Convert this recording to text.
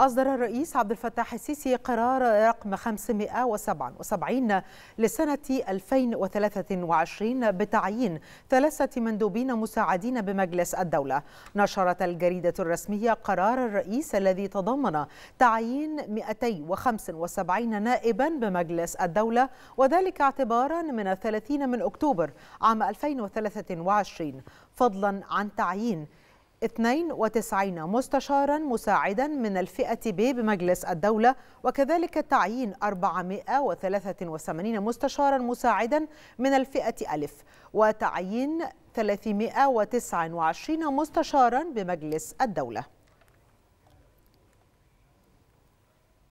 أصدر الرئيس عبد الفتاح السيسي قرار رقم 577 لسنة 2023 بتعيين ثلاثة مندوبين مساعدين بمجلس الدولة. نشرت الجريدة الرسمية قرار الرئيس الذي تضمن تعيين 275 نائبا بمجلس الدولة وذلك اعتبارا من 30 من أكتوبر عام 2023 فضلا عن تعيين 92 مستشارا مساعدا من الفئة ب بمجلس الدولة وكذلك تعيين 483 مستشارا مساعدا من الفئة ألف وتعيين 329 مستشارا بمجلس الدولة